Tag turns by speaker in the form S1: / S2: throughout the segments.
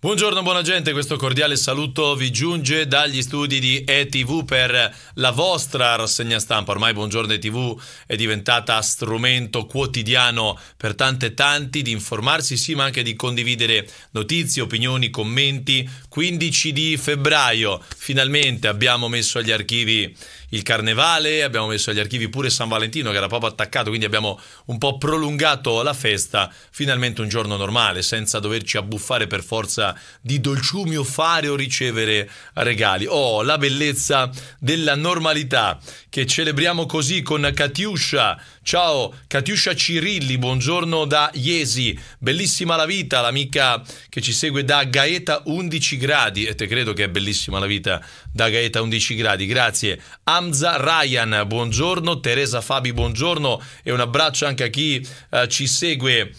S1: Buongiorno, buona gente, questo cordiale saluto vi giunge dagli studi di ETV per la vostra rassegna stampa. Ormai Buongiorno ETV è diventata strumento quotidiano per tante e tanti di informarsi, sì, ma anche di condividere notizie, opinioni, commenti. 15 di febbraio, finalmente abbiamo messo agli archivi il carnevale, abbiamo messo agli archivi pure San Valentino che era proprio attaccato, quindi abbiamo un po' prolungato la festa, finalmente un giorno normale, senza doverci abbuffare per forza di dolciumi o fare o ricevere regali. Oh, la bellezza della normalità che celebriamo così con Katiuscia Ciao Katiuscia Cirilli, buongiorno da Iesi, bellissima la vita, l'amica che ci segue da Gaeta 11 gradi, e te credo che è bellissima la vita da Gaeta 11 gradi, grazie. Amza Ryan, buongiorno, Teresa Fabi, buongiorno e un abbraccio anche a chi eh, ci segue eh,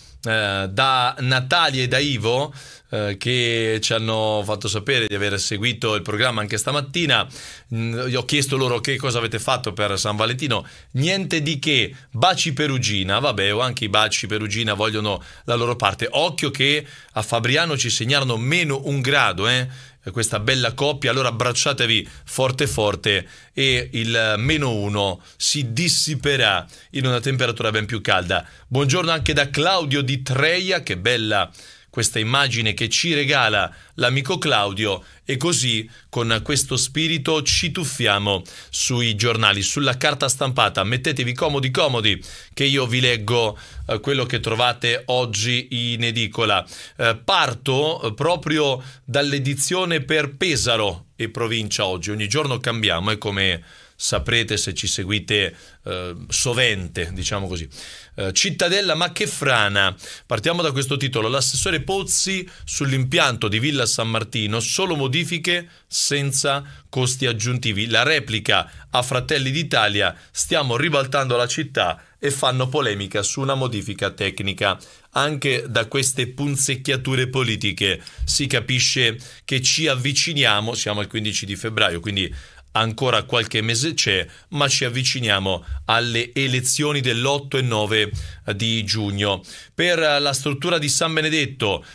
S1: da Natalia e da Ivo. Eh, che ci hanno fatto sapere di aver seguito il programma anche stamattina. Mm, ho chiesto loro che cosa avete fatto per San Valentino. Niente di che, baci Perugina, vabbè, o anche i baci Perugina vogliono la loro parte. Occhio che a Fabriano ci segnalano meno un grado, eh questa bella coppia. Allora abbracciatevi forte forte e il meno uno si dissiperà in una temperatura ben più calda. Buongiorno anche da Claudio di Treia, che bella questa immagine che ci regala l'amico Claudio e così con questo spirito ci tuffiamo sui giornali, sulla carta stampata. Mettetevi comodi comodi che io vi leggo eh, quello che trovate oggi in edicola. Eh, parto eh, proprio dall'edizione per Pesaro e provincia oggi. Ogni giorno cambiamo, è come saprete se ci seguite eh, sovente, diciamo così. Eh, Cittadella Macchefrana, partiamo da questo titolo, l'assessore Pozzi sull'impianto di Villa San Martino, solo modifiche senza costi aggiuntivi. La replica a Fratelli d'Italia, stiamo ribaltando la città e fanno polemica su una modifica tecnica. Anche da queste punzecchiature politiche si capisce che ci avviciniamo, siamo al 15 di febbraio, quindi ancora qualche mese c'è, ma ci avviciniamo alle elezioni dell'8 e 9 di giugno. Per la struttura di San Benedetto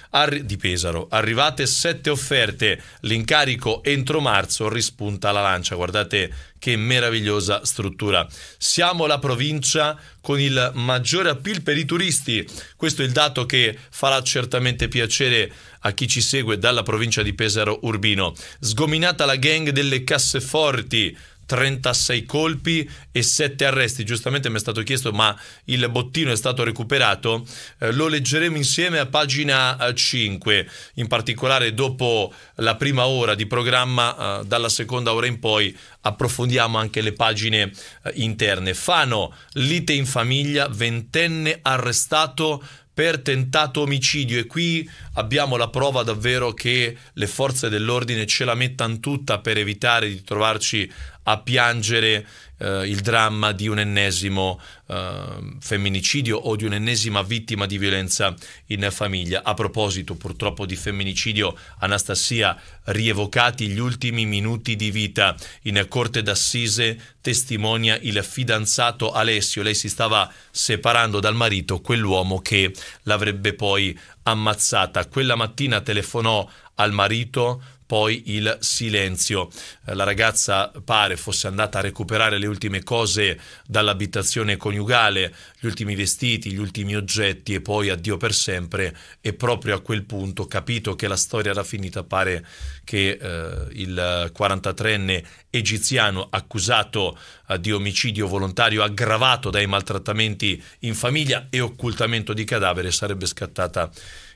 S1: di Pesaro, arrivate sette offerte, l'incarico entro marzo rispunta la lancia. Guardate che meravigliosa struttura. Siamo la provincia con il maggiore appeal per i turisti. Questo è il dato che farà certamente piacere a chi ci segue dalla provincia di Pesaro Urbino. Sgominata la gang delle casseforti 36 colpi e 7 arresti. Giustamente mi è stato chiesto, ma il bottino è stato recuperato. Eh, lo leggeremo insieme a pagina 5, eh, in particolare dopo la prima ora di programma, eh, dalla seconda ora in poi approfondiamo anche le pagine eh, interne. Fano, lite in famiglia, ventenne arrestato per tentato omicidio e qui abbiamo la prova davvero che le forze dell'ordine ce la mettano tutta per evitare di trovarci a piangere eh, il dramma di un ennesimo eh, femminicidio o di un'ennesima vittima di violenza in famiglia. A proposito purtroppo di femminicidio, Anastasia, rievocati gli ultimi minuti di vita in corte d'assise, testimonia il fidanzato Alessio. Lei si stava separando dal marito, quell'uomo che l'avrebbe poi ammazzata. Quella mattina telefonò al marito poi il silenzio. Eh, la ragazza pare fosse andata a recuperare le ultime cose dall'abitazione coniugale, gli ultimi vestiti, gli ultimi oggetti e poi addio per sempre e proprio a quel punto, capito che la storia era finita, pare che eh, il 43enne egiziano accusato eh, di omicidio volontario aggravato dai maltrattamenti in famiglia e occultamento di cadavere sarebbe scattata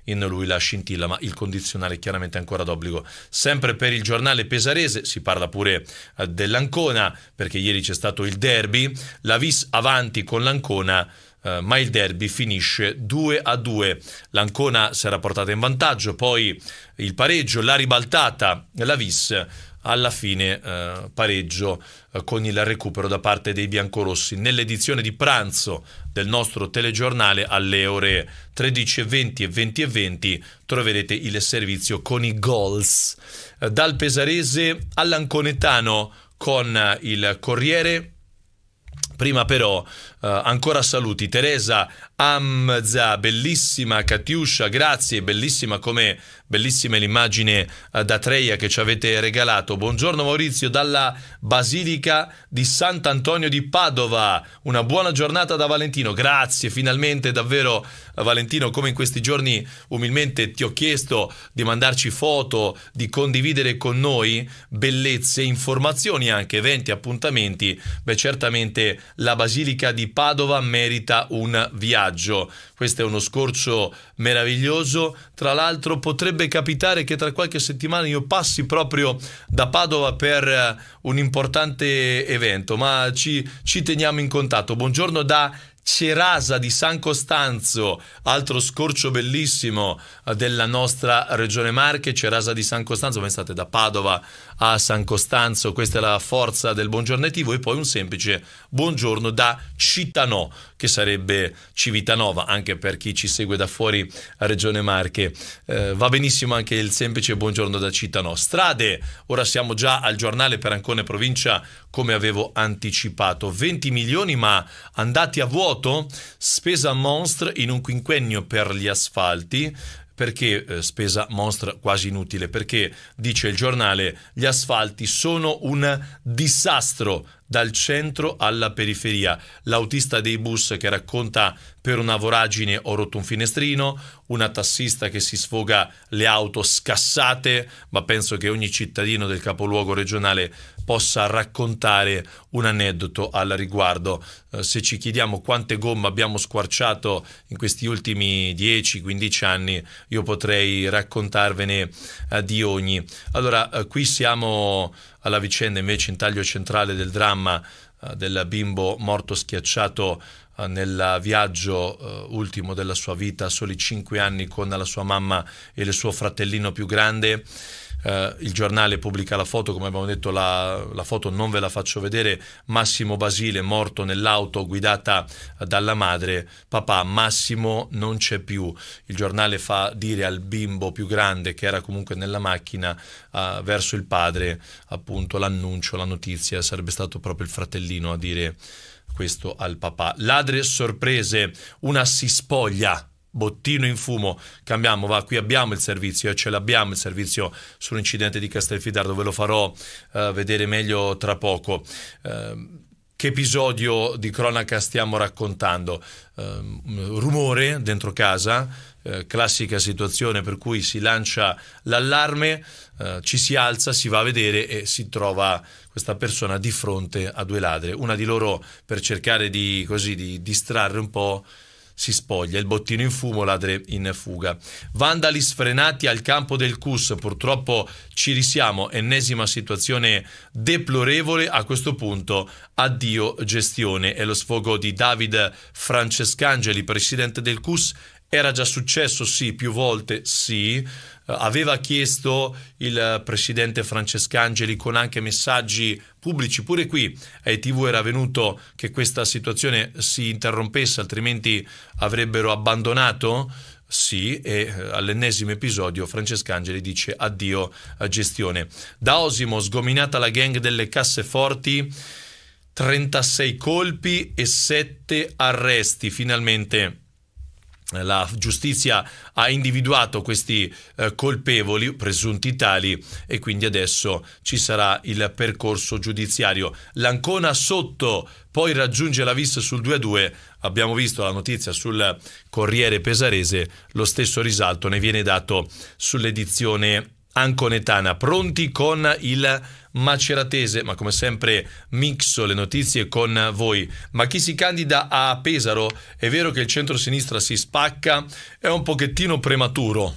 S1: in lui la scintilla, ma il condizionale chiaramente ancora d'obbligo. Sempre per il giornale pesarese, si parla pure eh, dell'Ancona, perché ieri c'è stato il derby, la Vis avanti con l'Ancona, eh, ma il derby finisce 2 a 2. L'Ancona si era portata in vantaggio, poi il pareggio, la ribaltata, la Vis alla fine eh, pareggio eh, con il recupero da parte dei biancorossi. Nell'edizione di pranzo del nostro telegiornale alle ore 13.20 e 20.20 20 troverete il servizio con i goals. Eh, dal pesarese all'anconetano con eh, il Corriere Prima però eh, ancora saluti. Teresa Amza, bellissima Katiuscia, grazie, bellissima come bellissima l'immagine eh, da Treia che ci avete regalato. Buongiorno Maurizio dalla Basilica di Sant'Antonio di Padova. Una buona giornata da Valentino. Grazie, finalmente davvero eh, Valentino, come in questi giorni umilmente ti ho chiesto di mandarci foto, di condividere con noi bellezze, informazioni, anche eventi, appuntamenti. Beh, certamente la Basilica di Padova merita un viaggio. Questo è uno scorcio meraviglioso. Tra l'altro potrebbe capitare che tra qualche settimana io passi proprio da Padova per eh, un importante evento, ma ci, ci teniamo in contatto. Buongiorno da Cerasa di San Costanzo, altro scorcio bellissimo eh, della nostra regione Marche, Cerasa di San Costanzo, pensate da Padova a San Costanzo, questa è la forza del buongiorno buongiornativo e poi un semplice buongiorno da Citanò, che sarebbe Civitanova, anche per chi ci segue da fuori a Regione Marche. Eh, va benissimo anche il semplice buongiorno da Citanò. Strade, ora siamo già al giornale per Ancone Provincia, come avevo anticipato. 20 milioni ma andati a vuoto? Spesa monstre in un quinquennio per gli asfalti. Perché eh, spesa mostra quasi inutile? Perché dice il giornale gli asfalti sono un disastro dal centro alla periferia. L'autista dei bus che racconta per una voragine ho rotto un finestrino, una tassista che si sfoga le auto scassate, ma penso che ogni cittadino del capoluogo regionale possa raccontare un aneddoto al riguardo. Eh, se ci chiediamo quante gomme abbiamo squarciato in questi ultimi 10-15 anni, io potrei raccontarvene eh, di ogni. Allora, eh, qui siamo alla vicenda invece in taglio centrale del dramma eh, del bimbo morto schiacciato eh, nel viaggio eh, ultimo della sua vita a soli 5 anni con la sua mamma e il suo fratellino più grande eh, il giornale pubblica la foto, come abbiamo detto la, la, foto non ve la faccio vedere, Massimo Basile morto nell'auto guidata dalla madre, papà Massimo non c'è più, il giornale fa dire al bimbo più grande che era comunque nella macchina eh, verso il padre appunto l'annuncio, la notizia, sarebbe stato proprio il fratellino a dire questo al papà. Ladre sorprese, una si spoglia bottino in fumo, cambiamo, va, qui abbiamo il servizio, eh, ce l'abbiamo il servizio sull'incidente di Castelfidardo, ve lo farò eh, vedere meglio tra poco. Eh, che episodio di cronaca stiamo raccontando? Ehm, rumore dentro casa, eh, classica situazione per cui si lancia l'allarme, eh, ci si alza, si va a vedere e si trova questa persona di fronte a due ladri. una di loro per cercare di, così, di distrarre un po' si spoglia, il bottino in fumo, ladre in fuga. Vandali sfrenati al campo del CUS, purtroppo ci risiamo, ennesima situazione deplorevole, a questo punto addio gestione. È lo sfogo di David Francescangeli, presidente del CUS era già successo, sì, più volte, sì. Eh, aveva chiesto il presidente Francescangeli con anche messaggi pubblici, pure qui ai TV era venuto che questa situazione si interrompesse, altrimenti avrebbero abbandonato. Sì, e eh, all'ennesimo episodio Francescangeli dice addio a gestione. Da Osimo, sgominata la gang delle casseforti, 36 colpi e 7 arresti. Finalmente la giustizia ha individuato questi eh, colpevoli, presunti tali, e quindi adesso ci sarà il percorso giudiziario. L'Ancona sotto poi raggiunge la vista sul 2-2. a Abbiamo visto la notizia sul Corriere Pesarese, lo stesso risalto ne viene dato sull'edizione Anconetana, pronti con il maceratese, ma come sempre mixo le notizie con voi. Ma chi si candida a Pesaro? È vero che il centro-sinistra si spacca, è un pochettino prematuro.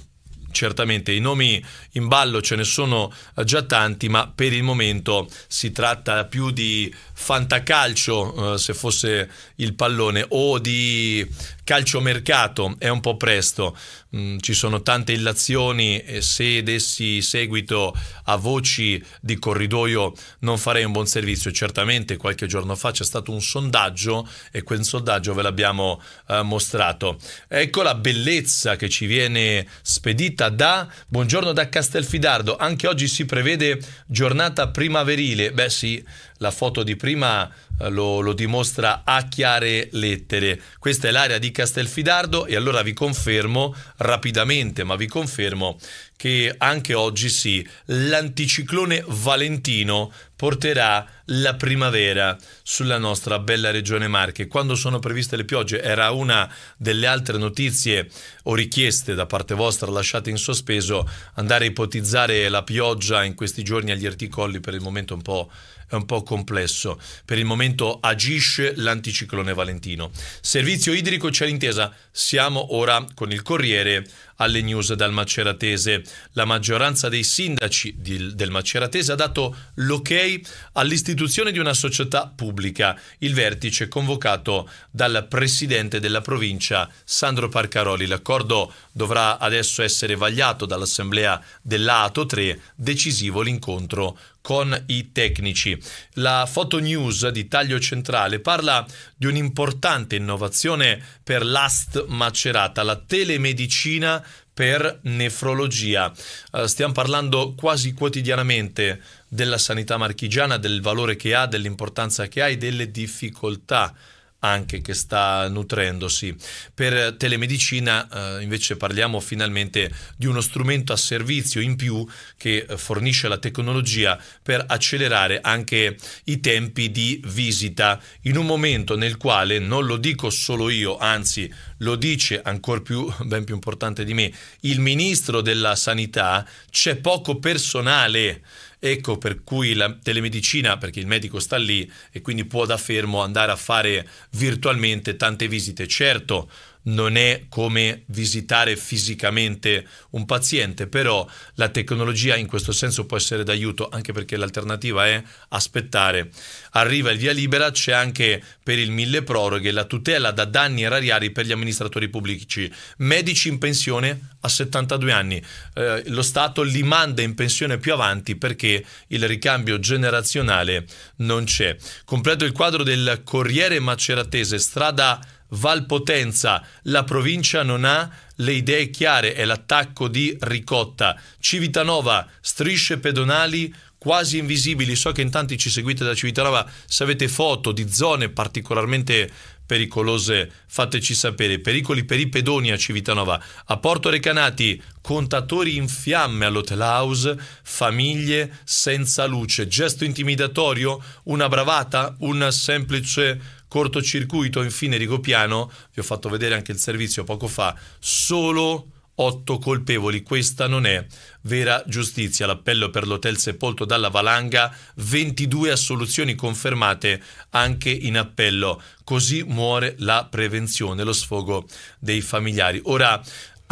S1: Certamente i nomi in ballo ce ne sono già tanti, ma per il momento si tratta più di fantacalcio, eh, se fosse il pallone, o di calciomercato, è un po' presto. Mm, ci sono tante illazioni e se dessi seguito a voci di corridoio non farei un buon servizio. Certamente qualche giorno fa c'è stato un sondaggio e quel sondaggio ve l'abbiamo eh, mostrato. Ecco la bellezza che ci viene spedita da Buongiorno da Castelfidardo. Anche oggi si prevede giornata primaverile. Beh sì, la foto di prima eh, lo, lo dimostra a chiare lettere. Questa è l'area di Castelfidardo e allora vi confermo rapidamente, ma vi confermo che anche oggi sì, l'anticiclone Valentino porterà la primavera sulla nostra bella regione Marche. Quando sono previste le piogge era una delle altre notizie o richieste da parte vostra lasciate in sospeso. Andare a ipotizzare la pioggia in questi giorni agli Erticolli per il momento è un po', è un po complesso. Per il momento agisce l'anticiclone Valentino. Servizio idrico c'è l'intesa. Siamo ora con il Corriere alle news dal Maceratese. La maggioranza dei sindaci di, del Maceratese ha dato l'ok all'istituzione L'istituzione di una società pubblica, il vertice convocato dal presidente della provincia Sandro Parcaroli. L'accordo dovrà adesso essere vagliato dall'assemblea dell'ATO 3, decisivo l'incontro con i tecnici. La Photo News di taglio centrale parla di un'importante innovazione per l'AST Macerata, la telemedicina per nefrologia. Eh, stiamo parlando quasi quotidianamente della sanità marchigiana, del valore che ha, dell'importanza che ha e delle difficoltà anche che sta nutrendosi. Per telemedicina eh, invece parliamo finalmente di uno strumento a servizio in più che eh, fornisce la tecnologia per accelerare anche i tempi di visita in un momento nel quale non lo dico solo io, anzi lo dice ancora più, ben più importante di me, il ministro della sanità, c'è poco personale Ecco per cui la telemedicina, perché il medico sta lì e quindi può da fermo andare a fare virtualmente tante visite. Certo, non è come visitare fisicamente un paziente, però la tecnologia in questo senso può essere d'aiuto anche perché l'alternativa è aspettare. Arriva il via libera, c'è anche per il mille proroghe la tutela da danni erariari per gli amministratori pubblici, medici in pensione a 72 anni, eh, lo Stato li manda in pensione più avanti perché il ricambio generazionale non c'è. Completo il quadro del Corriere Maceratese, strada Valpotenza, la provincia non ha le idee chiare, è l'attacco di Ricotta. Civitanova, strisce pedonali quasi invisibili. So che in tanti ci seguite da Civitanova, se avete foto di zone particolarmente pericolose, fateci sapere. Pericoli per i pedoni a Civitanova. A Porto Recanati, contatori in fiamme all'hotel house, famiglie senza luce. Gesto intimidatorio? Una bravata? Un semplice Cortocircuito, infine Rigopiano, vi ho fatto vedere anche il servizio poco fa, solo 8 colpevoli, questa non è vera giustizia. L'appello per l'hotel sepolto dalla valanga, 22 assoluzioni confermate anche in appello. Così muore la prevenzione, lo sfogo dei familiari. Ora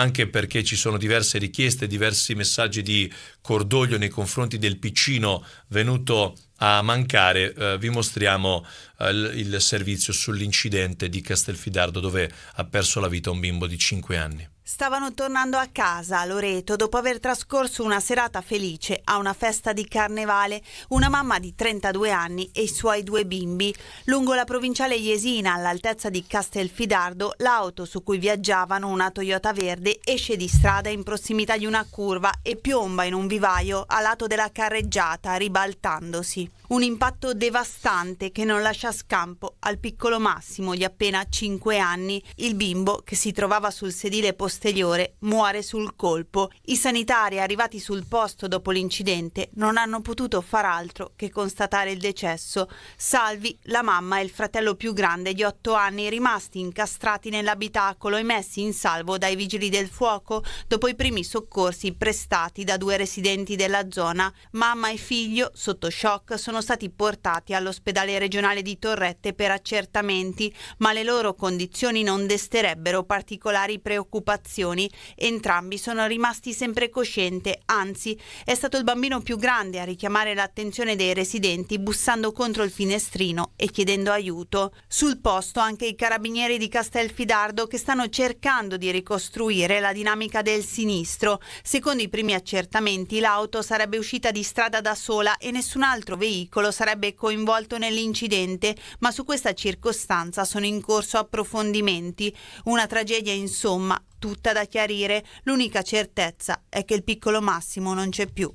S1: anche perché ci sono diverse richieste, diversi messaggi di cordoglio nei confronti del piccino venuto a mancare, eh, vi mostriamo eh, il servizio sull'incidente di Castelfidardo dove ha perso la vita un bimbo di 5 anni.
S2: Stavano tornando a casa a Loreto dopo aver trascorso una serata felice a una festa di carnevale una mamma di 32 anni e i suoi due bimbi. Lungo la provinciale Iesina, all'altezza di Castelfidardo, l'auto su cui viaggiavano, una Toyota verde, esce di strada in prossimità di una curva e piomba in un vivaio a lato della carreggiata, ribaltandosi. Un impatto devastante che non lascia scampo al piccolo Massimo di appena 5 anni. Il bimbo, che si trovava sul sedile posteriore, muore sul colpo. I sanitari arrivati sul posto dopo l'incidente non hanno potuto far altro che constatare il decesso, salvi la mamma e il fratello più grande di 8 anni rimasti incastrati nell'abitacolo e messi in salvo dai vigili del fuoco dopo i primi soccorsi prestati da due residenti della zona. Mamma e figlio, sotto shock, sono sono stati portati all'ospedale regionale di Torrette per accertamenti, ma le loro condizioni non desterebbero particolari preoccupazioni. Entrambi sono rimasti sempre coscienti, anzi è stato il bambino più grande a richiamare l'attenzione dei residenti bussando contro il finestrino e chiedendo aiuto. Sul posto anche i carabinieri di Castelfidardo che stanno cercando di ricostruire la dinamica del sinistro. Secondo i primi accertamenti l'auto sarebbe uscita di strada da sola e nessun altro veicolo veicolo sarebbe coinvolto nell'incidente, ma su questa circostanza sono in corso approfondimenti. Una tragedia, insomma, tutta da chiarire. L'unica certezza è che il piccolo Massimo non c'è più.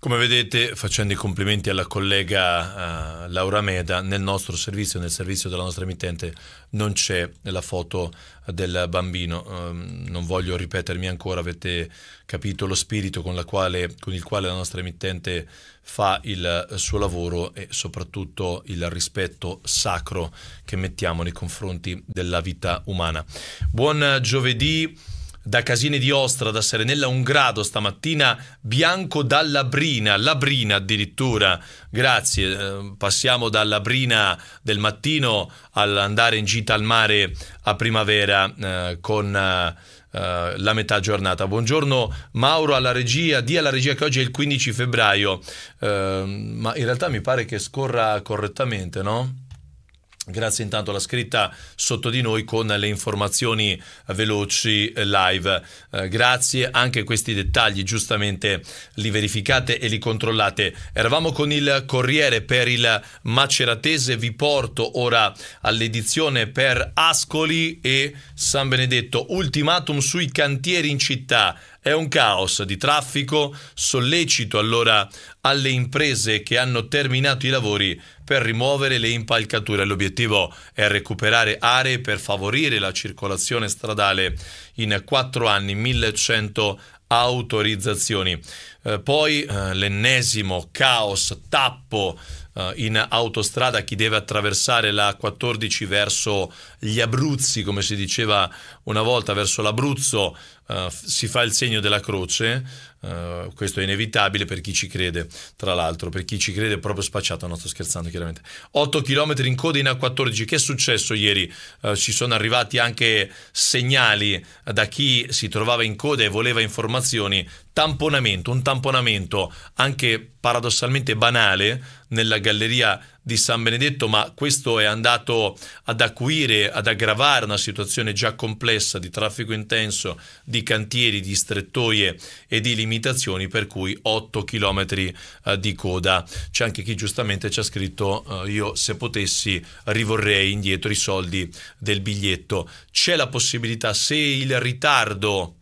S1: Come vedete, facendo i complimenti alla collega uh, Laura Meda, nel nostro servizio, nel servizio della nostra emittente, non c'è la foto del bambino. Um, non voglio ripetermi ancora, avete capito lo spirito con, quale, con, il quale la nostra emittente fa il suo lavoro e soprattutto il rispetto sacro che mettiamo nei confronti della vita umana. Buon giovedì da Casine di Ostra, da Serenella un grado stamattina, Bianco dalla Brina, Labrina addirittura, grazie, eh, passiamo dalla Brina del mattino all'andare in gita al mare a primavera eh, con... Eh, la metà giornata. Buongiorno Mauro alla regia, dia alla regia che oggi è il 15 febbraio, uh, ma in realtà mi pare che scorra correttamente, no? Grazie intanto alla scritta sotto di noi con le informazioni veloci eh, live. Eh, grazie, anche questi dettagli giustamente li verificate e li controllate. Eravamo con il Corriere per il Maceratese, vi porto ora all'edizione per Ascoli e San Benedetto. Ultimatum sui cantieri in città. È un caos di traffico, sollecito allora alle imprese che hanno terminato i lavori per rimuovere le impalcature. L'obiettivo è recuperare aree per favorire la circolazione stradale in quattro anni, 1100 autorizzazioni. Eh, poi eh, l'ennesimo caos, tappo uh, in autostrada chi deve attraversare la 14 verso gli Abruzzi, come si diceva una volta, verso l'Abruzzo, uh, si fa il segno della croce eh, questo è inevitabile per chi ci crede, tra l'altro, per chi ci crede è proprio spacciato, non sto scherzando chiaramente. 8 km in coda in A14, che è successo ieri? Uh, eh, ci sono arrivati anche segnali da chi si trovava in coda e voleva informazioni, tamponamento, un tamponamento anche paradossalmente banale nella galleria di San Benedetto, ma questo è andato ad acuire, ad aggravare una situazione già complessa di traffico intenso, di cantieri, di strettoie e di limitazioni, per cui 8 km eh, di coda. C'è anche chi giustamente ci ha scritto eh, io se potessi rivorrei indietro i soldi del biglietto. C'è la possibilità, se il ritardo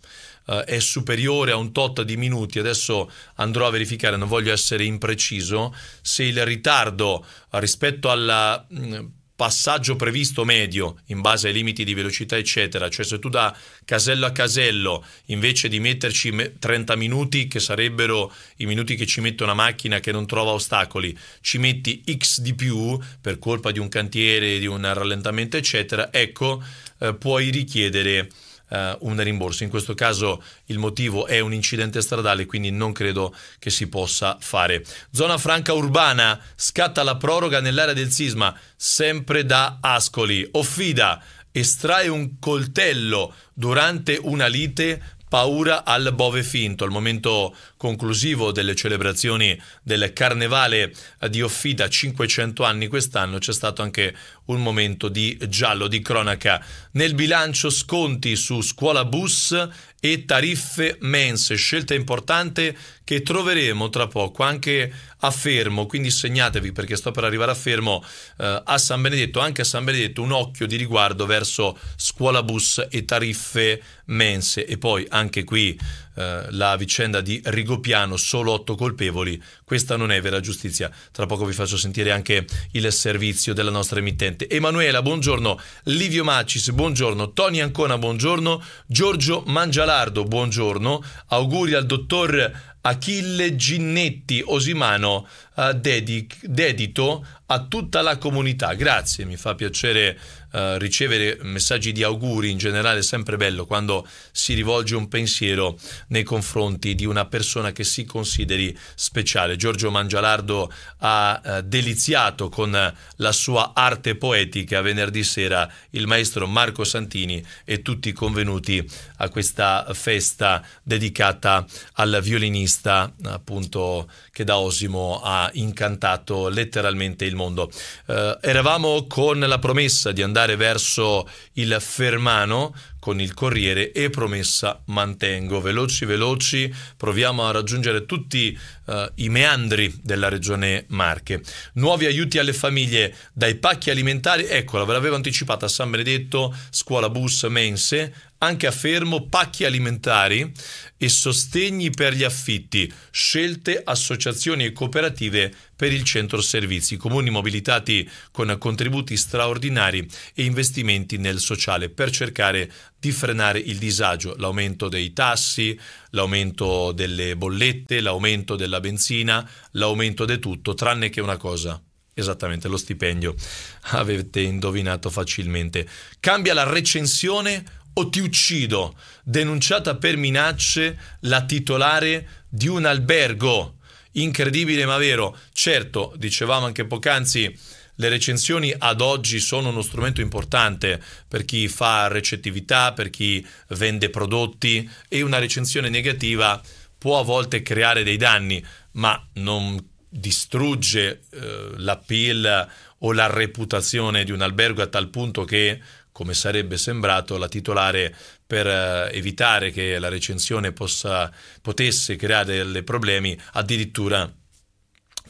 S1: eh, è superiore a un tot di minuti, adesso andrò a verificare, non voglio essere impreciso, se il ritardo eh, rispetto al mm, passaggio previsto medio in base ai limiti di velocità eccetera cioè se tu da casello a casello invece di metterci 30 minuti che sarebbero i minuti che ci mette una macchina che non trova ostacoli ci metti x di più per colpa di un cantiere di un rallentamento eccetera ecco eh, puoi richiedere eh, un rimborso. In questo caso il motivo è un incidente stradale, quindi non credo che si possa fare. Zona franca urbana, scatta la proroga nell'area del sisma, sempre da Ascoli. Offida estrae un coltello durante una lite paura al bove finto. Al momento conclusivo delle celebrazioni del Carnevale eh, di Offida, 500 anni quest'anno, c'è stato anche un momento di giallo, di cronaca. Nel bilancio sconti su scuola bus e tariffe mense, scelta importante che troveremo tra poco anche a Fermo, quindi segnatevi perché sto per arrivare a Fermo eh, a San Benedetto, anche a San Benedetto un occhio di riguardo verso scuola bus e tariffe mense e poi anche qui eh, la vicenda di Rigobert solo piano, solo otto colpevoli, questa non è vera giustizia. Tra poco vi faccio sentire anche il servizio della nostra emittente. Emanuela, buongiorno. Livio Macis, buongiorno. Tony Ancona, buongiorno. Giorgio Mangialardo, buongiorno. Auguri al dottor Achille Ginnetti Osimano eh, dedic- dedito a tutta la comunità. Grazie, mi fa piacere eh, ricevere messaggi di auguri in generale è sempre bello quando si rivolge un pensiero nei confronti di una persona che si consideri speciale. Giorgio Mangialardo ha eh, deliziato con la sua arte poetica venerdì sera il maestro Marco Santini e tutti i convenuti a questa festa dedicata al violinista appunto che da Osimo ha incantato letteralmente il mondo. Eh, eravamo con la promessa di andare andare verso il Fermano con il Corriere e promessa mantengo. Veloci, veloci, proviamo a raggiungere tutti uh, i meandri della regione Marche. Nuovi aiuti alle famiglie dai pacchi alimentari, ecco, l'avevo anticipata, a San Benedetto, scuola bus, mense, anche a Fermo pacchi alimentari e sostegni per gli affitti, scelte associazioni e cooperative per il centro servizi, comuni mobilitati con contributi straordinari e investimenti nel sociale per cercare di frenare il disagio, l'aumento dei tassi, l'aumento delle bollette, l'aumento della benzina, l'aumento di tutto, tranne che una cosa. Esattamente, lo stipendio. Avete indovinato facilmente. Cambia la recensione o ti uccido, denunciata per minacce la titolare di un albergo. Incredibile ma vero. Certo, dicevamo anche poc'anzi, le recensioni ad oggi sono uno strumento importante per chi fa recettività, per chi vende prodotti e una recensione negativa può a volte creare dei danni, ma non distrugge eh, l'appeal o la reputazione di un albergo a tal punto che, come sarebbe sembrato, la titolare per eh, evitare che la recensione possa, potesse creare dei problemi addirittura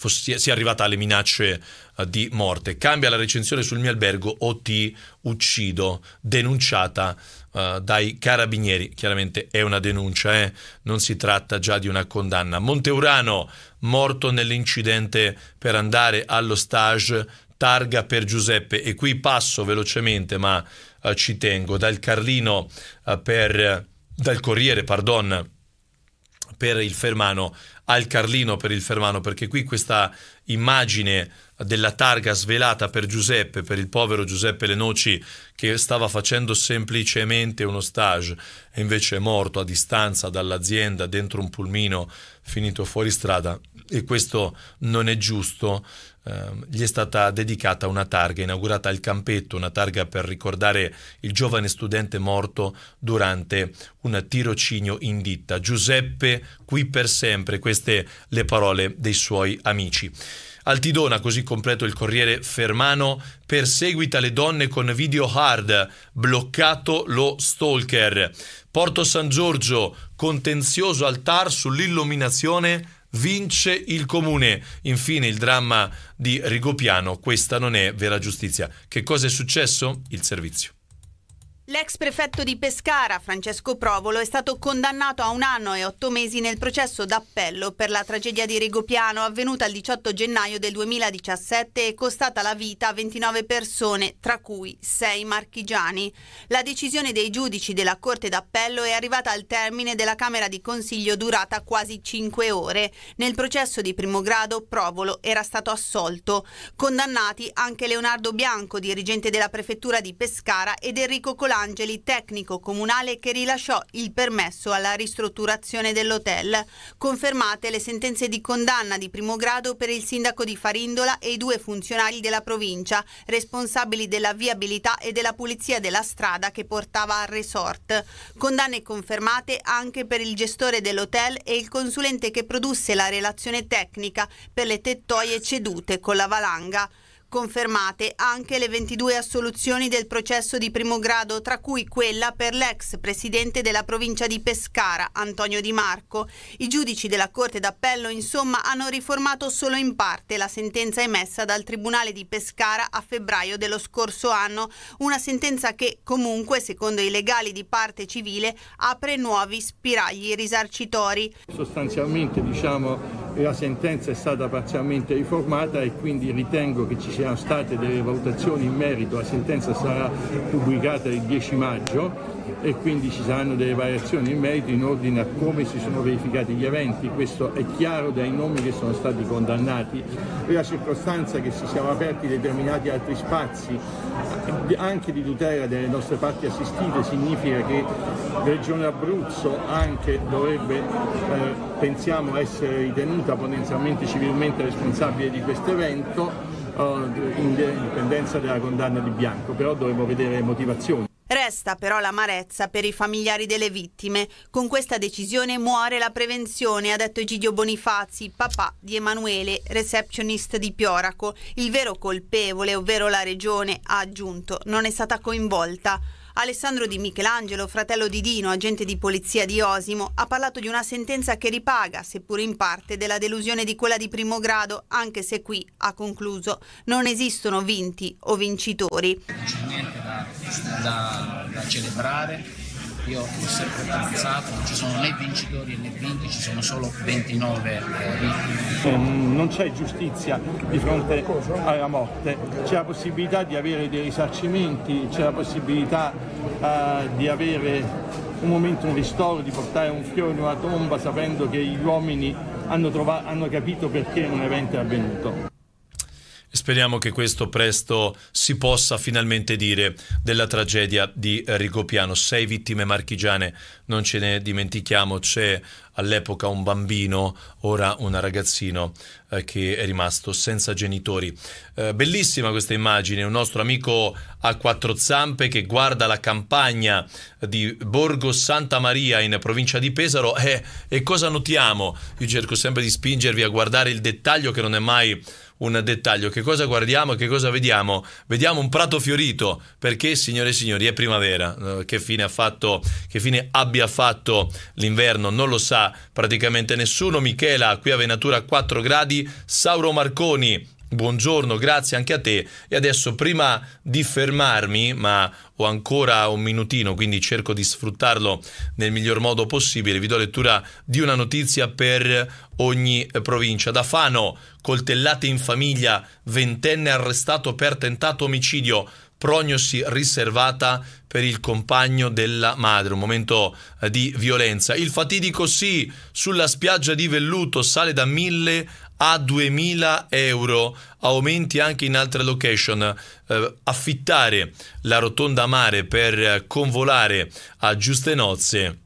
S1: sia arrivata alle minacce eh, di morte. Cambia la recensione sul mio albergo o ti uccido, denunciata uh, dai carabinieri. Chiaramente è una denuncia, eh? non si tratta già di una condanna. Monteurano, morto nell'incidente per andare allo stage, targa per Giuseppe. E qui passo velocemente, ma uh, ci tengo, dal Carlino uh, per... dal Corriere, pardon, per il Fermano al Carlino per il Fermano, perché qui questa immagine della targa svelata per Giuseppe, per il povero Giuseppe Lenoci che stava facendo semplicemente uno stage e invece è morto a distanza dall'azienda dentro un pulmino finito fuori strada e questo non è giusto Ehm, gli è stata dedicata una targa, inaugurata al campetto, una targa per ricordare il giovane studente morto durante un tirocinio in ditta. Giuseppe qui per sempre, queste le parole dei suoi amici. Altidona, così completo il Corriere Fermano, perseguita le donne con video hard, bloccato lo stalker. Porto San Giorgio, contenzioso al TAR sull'illuminazione vince il comune. Infine il dramma di Rigopiano, questa non è vera giustizia. Che cosa è successo? Il servizio.
S2: L'ex prefetto di Pescara, Francesco Provolo, è stato condannato a un anno e otto mesi nel processo d'appello per la tragedia di Rigopiano avvenuta il 18 gennaio del 2017 e costata la vita a 29 persone, tra cui sei marchigiani. La decisione dei giudici della Corte d'Appello è arrivata al termine della Camera di Consiglio durata quasi cinque ore. Nel processo di primo grado Provolo era stato assolto. Condannati anche Leonardo Bianco, dirigente della prefettura di Pescara, ed Enrico Colano Angeli, tecnico comunale che rilasciò il permesso alla ristrutturazione dell'hotel. Confermate le sentenze di condanna di primo grado per il sindaco di Farindola e i due funzionari della provincia, responsabili della viabilità e della pulizia della strada che portava al resort. Condanne confermate anche per il gestore dell'hotel e il consulente che produsse la relazione tecnica per le tettoie cedute con la valanga confermate anche le 22 assoluzioni del processo di primo grado, tra cui quella per l'ex presidente della provincia di Pescara, Antonio Di Marco. I giudici della Corte d'Appello, insomma, hanno riformato solo in parte la sentenza emessa dal Tribunale di Pescara a febbraio dello scorso anno, una sentenza che comunque, secondo i legali di parte civile, apre nuovi spiragli risarcitori.
S3: Sostanzialmente, diciamo, la sentenza è stata parzialmente riformata e quindi ritengo che ci siano state delle valutazioni in merito, la sentenza sarà pubblicata il 10 maggio e quindi ci saranno delle variazioni in merito in ordine a come si sono verificati gli eventi, questo è chiaro dai nomi che sono stati condannati e la circostanza che si siano aperti determinati altri spazi anche di tutela delle nostre parti assistite significa che Regione Abruzzo anche dovrebbe, eh, pensiamo, essere ritenuta potenzialmente civilmente responsabile di questo evento eh, in dipendenza della condanna di Bianco, però dovremmo vedere le motivazioni.
S2: Resta però l'amarezza per i familiari delle vittime. Con questa decisione muore la prevenzione, ha detto Egidio Bonifazi, papà di Emanuele, receptionist di Pioraco. Il vero colpevole, ovvero la regione, ha aggiunto, non è stata coinvolta. Alessandro Di Michelangelo, fratello di Dino, agente di polizia di Osimo, ha parlato di una sentenza che ripaga, seppur in parte, della delusione di quella di primo grado, anche se qui, ha concluso, non esistono vinti o vincitori. Non
S1: c'è niente da da, da celebrare io ho sempre pensato, non ci sono né vincitori né vinti, ci sono solo
S3: 29 eh, vittime. Eh, non c'è giustizia di fronte alla morte, c'è la possibilità di avere dei risarcimenti, c'è la possibilità uh, di avere un momento, un ristoro, di portare un fiore in una tomba sapendo che gli uomini hanno, trovato, hanno capito perché un evento è avvenuto.
S1: Speriamo che questo presto si possa finalmente dire della tragedia di Rigopiano. Sei vittime marchigiane, non ce ne dimentichiamo, c'è all'epoca un bambino, ora un ragazzino eh, che è rimasto senza genitori. Eh, bellissima questa immagine, un nostro amico a quattro zampe che guarda la campagna di Borgo Santa Maria in provincia di Pesaro eh, e cosa notiamo? Io cerco sempre di spingervi a guardare il dettaglio che non è mai un dettaglio. Che cosa guardiamo e che cosa vediamo? Vediamo un prato fiorito perché, signore e signori, è primavera. Eh, che fine, fatto, che fine abbia fatto l'inverno non lo sa praticamente nessuno. Michela qui a Venatura 4 gradi, Sauro Marconi Buongiorno, grazie anche a te. E adesso prima di fermarmi, ma ho ancora un minutino, quindi cerco di sfruttarlo nel miglior modo possibile, vi do lettura di una notizia per ogni eh, provincia. Da Fano, coltellate in famiglia, ventenne arrestato per tentato omicidio prognosi riservata per il compagno della madre, un momento eh, di violenza. Il fatidico sì sulla spiaggia di Velluto sale da mille a 2000 euro, aumenti anche in altre location, eh, affittare la rotonda mare per convolare a giuste nozze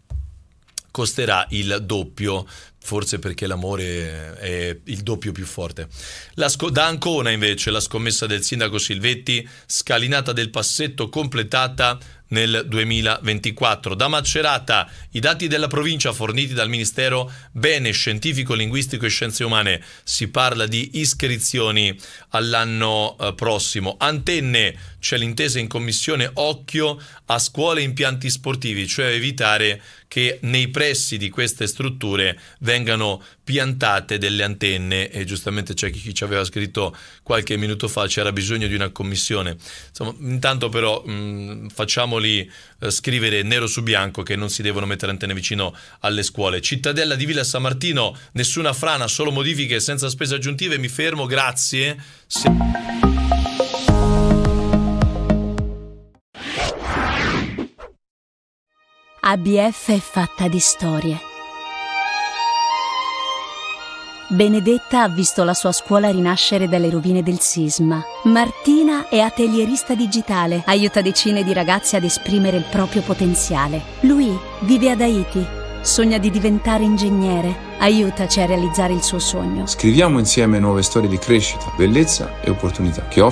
S1: costerà il doppio forse perché l'amore è il doppio più forte. Sc- da Ancona invece la scommessa del sindaco Silvetti, scalinata del passetto completata nel 2024. Da Macerata i dati della provincia forniti dal Ministero Bene Scientifico, Linguistico e Scienze Umane si parla di iscrizioni all'anno eh, prossimo. Antenne c'è l'intesa in commissione occhio a scuole e impianti sportivi, cioè evitare che nei pressi di queste strutture vengano piantate delle antenne e giustamente c'è chi ci aveva scritto qualche minuto fa c'era bisogno di una commissione. Insomma, intanto però mh, mm, facciamoli eh, scrivere nero su bianco che non si devono mettere antenne vicino alle scuole. Cittadella di Villa San Martino, nessuna frana, solo modifiche senza spese aggiuntive, mi fermo, grazie. Se... ABF è fatta di storie.
S2: Benedetta ha visto la sua scuola rinascere dalle rovine del sisma. Martina è atelierista digitale, aiuta decine di ragazzi ad esprimere il proprio potenziale. Lui vive ad Haiti, sogna di diventare ingegnere. Aiutaci
S1: a realizzare il suo sogno. Scriviamo insieme nuove storie di crescita, bellezza e opportunità che offrono